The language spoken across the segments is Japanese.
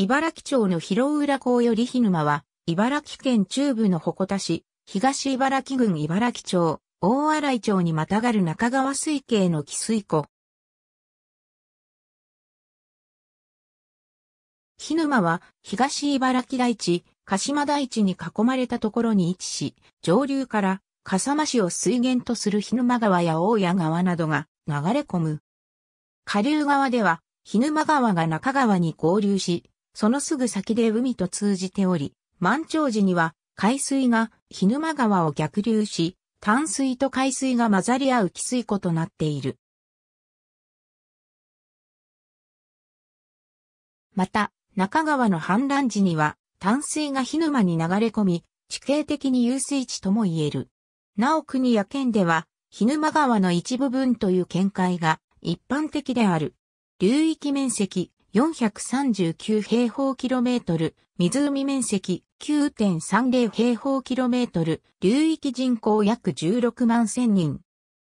茨城町の広浦港より日沼は、茨城県中部の鉾田市、東茨城郡茨城町、大洗町にまたがる中川水系の汽水湖。日沼は、東茨城台地、鹿島台地に囲まれたところに位置し、上流から笠間市を水源とする日沼川や大谷川などが流れ込む。下流側では、日沼川が中川に合流し、そのすぐ先で海と通じており、満潮時には海水が日沼川を逆流し、淡水と海水が混ざり合う汽水湖となっている。また、中川の氾濫時には、淡水が日沼に流れ込み、地形的に遊水地とも言える。なお国や県では、日沼川の一部分という見解が一般的である。流域面積、439平方キロメートル、湖面積9.30平方キロメートル、流域人口約16万1000人。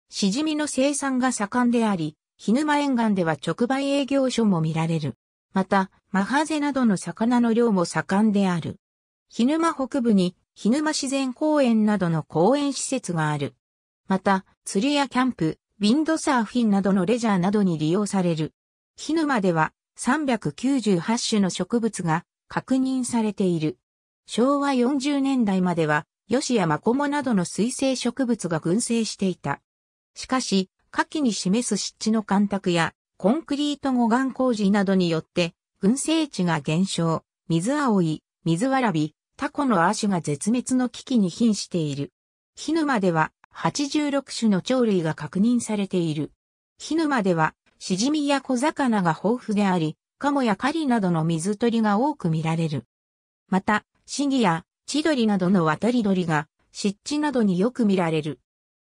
しじみの生産が盛んであり、日沼沿岸では直売営業所も見られる。また、マハゼなどの魚の量も盛んである。日沼北部に、日沼自然公園などの公園施設がある。また、釣りやキャンプ、ウィンドサーフィンなどのレジャーなどに利用される。日沼では398種の植物が確認されている。昭和40年代までは、ヨシやマコモなどの水生植物が群生していた。しかし、夏季に示す湿地の干拓や、コンクリート護岸工事などによって、群生地が減少、水青い、水わらび、タコの亜種が絶滅の危機に瀕している。ヒヌマでは86種の鳥類が確認されている。ヒヌマではシジミや小魚が豊富であり、カモや狩りなどの水鳥が多く見られる。また、シギやチドリなどの渡り鳥が湿地などによく見られる。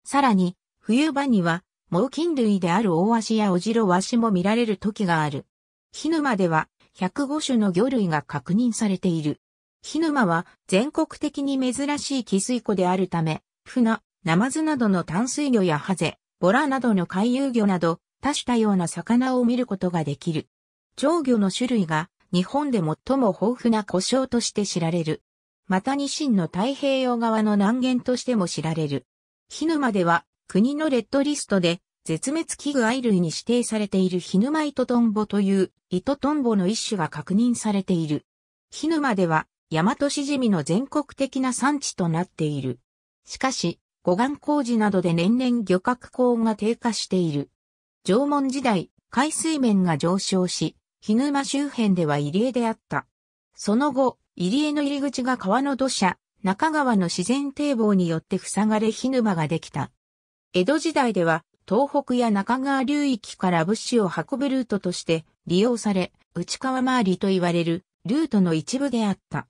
さらに、冬場には、猛禽類であるオオワシやオジロワシも見られる時がある。ヒヌマでは105種の魚類が確認されている。ヒヌマは全国的に珍しい寄水湖であるため、船、ナマズなどの淡水魚やハゼ、ボラなどの海遊魚など、多種多様な魚を見ることができる。長魚の種類が日本で最も豊富な故障として知られる。また西の太平洋側の南限としても知られる。ヒヌマでは国のレッドリストで絶滅危惧愛類に指定されているヒヌマイトトンボという糸トンボの一種が確認されている。ヒヌマでは大和シジミの全国的な産地となっている。しかし、護岸工事などで年々漁獲港が低下している。縄文時代、海水面が上昇し、日沼周辺では入江であった。その後、入江の入り口が川の土砂、中川の自然堤防によって塞がれ火沼ができた。江戸時代では、東北や中川流域から物資を運ぶルートとして利用され、内川回りと言われるルートの一部であった。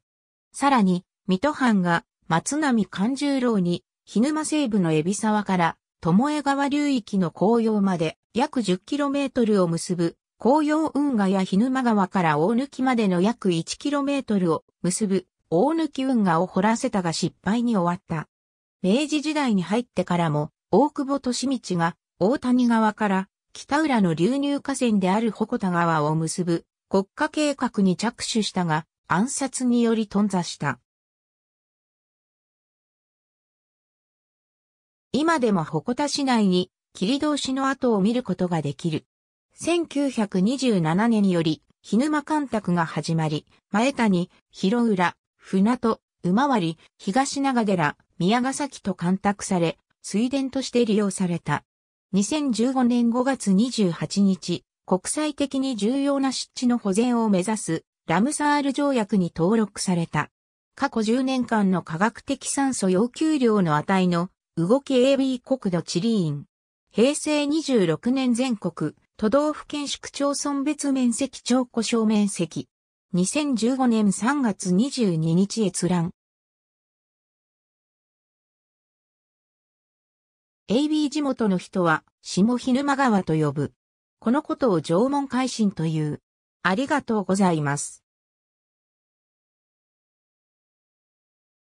さらに、水戸藩が松並勘十郎に、日沼西部の海老沢から、巴川流域の紅葉まで、約 10km を結ぶ紅葉運河や日沼川から大貫までの約 1km を結ぶ大貫運河を掘らせたが失敗に終わった。明治時代に入ってからも大久保利道が大谷川から北浦の流入河川である鉾田川を結ぶ国家計画に着手したが暗殺により頓挫した。今でも鉾田市内に切り通しの跡を見ることができる。1927年により、日沼干拓が始まり、前谷、広浦、船戸、馬割、東長寺、宮ヶ崎と干拓され、水田として利用された。2015年5月28日、国際的に重要な湿地の保全を目指すラムサール条約に登録された。過去10年間の科学的酸素要求量の値の動き AB 国土地理院平成26年全国、都道府県市区町村別面積超故障面積。2015年3月22日閲覧。AB 地元の人は、下日沼川と呼ぶ。このことを縄文海進という。ありがとうございます。